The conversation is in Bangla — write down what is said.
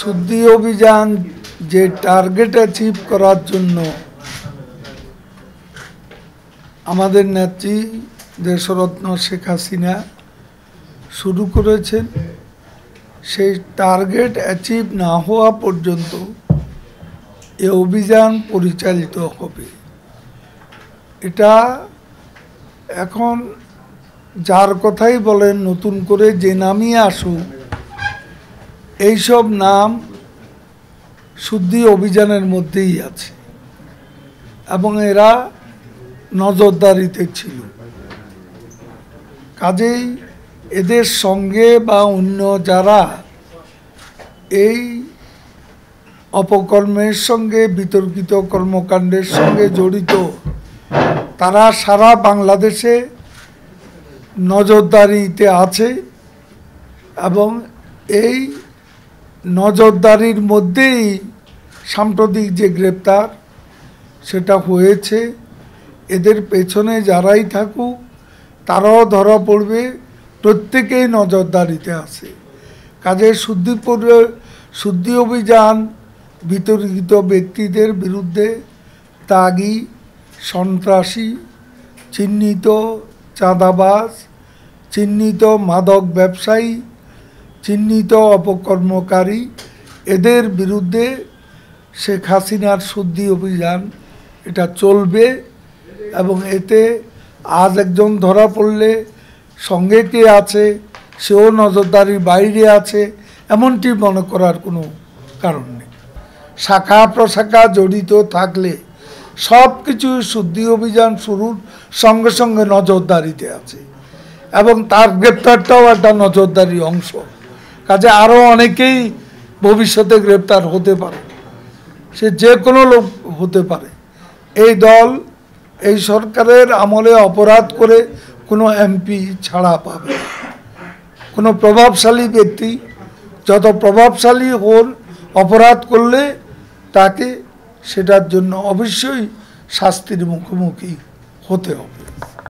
শুদ্ধি অভিযান যে টার্গেট অ্যাচিভ করার জন্য আমাদের নেত্রী দেশরত্ন শেখ হাসিনা শুরু করেছেন সেই টার্গেট অ্যাচিভ না হওয়া পর্যন্ত এ অভিযান পরিচালিত হবে এটা এখন যার কথাই বলেন নতুন করে যে নামিয়ে আসুক এইসব নাম শুদ্ধি অভিযানের মধ্যেই আছে এবং এরা নজরদারিতে ছিল কাজেই এদের সঙ্গে বা অন্য যারা এই অপকর্মের সঙ্গে বিতর্কিত কর্মকাণ্ডের সঙ্গে জড়িত তারা সারা বাংলাদেশে নজরদারিতে আছে এবং এই নজরদারির মধ্যেই সাম্প্রতিক যে গ্রেপ্তার সেটা হয়েছে এদের পেছনে যারাই থাকুক তারাও ধরা পড়বে প্রত্যেকেই নজরদারিতে আছে কাজে শুদ্ধি শুদ্ধি অভিযান বিতর্কিত ব্যক্তিদের বিরুদ্ধে তাগি সন্ত্রাসী চিহ্নিত চাঁদাবাজ চিহ্নিত মাদক ব্যবসায়ী চিহ্নিত অপকর্মকারী এদের বিরুদ্ধে শেখ হাসিনার শুদ্ধি অভিযান এটা চলবে এবং এতে আজ একজন ধরা পড়লে সঙ্গে কে আছে সেও নজরদারির বাইরে আছে এমনটি মনে করার কোনো কারণ নেই শাখা প্রশাখা জড়িত থাকলে সব কিছু শুদ্ধি অভিযান শুরুর সঙ্গে সঙ্গে নজরদারিতে আছে এবং তার গ্রেপ্তারটাও একটা নজরদারি অংশ কাজে আরও অনেকেই ভবিষ্যতে গ্রেপ্তার হতে পারে সে যে কোনো লোক হতে পারে এই দল এই সরকারের আমলে অপরাধ করে কোনো এমপি ছাড়া পাবে কোনো প্রভাবশালী ব্যক্তি যত প্রভাবশালী হন অপরাধ করলে তাকে সেটার জন্য অবশ্যই শাস্তির মুখোমুখি হতে হবে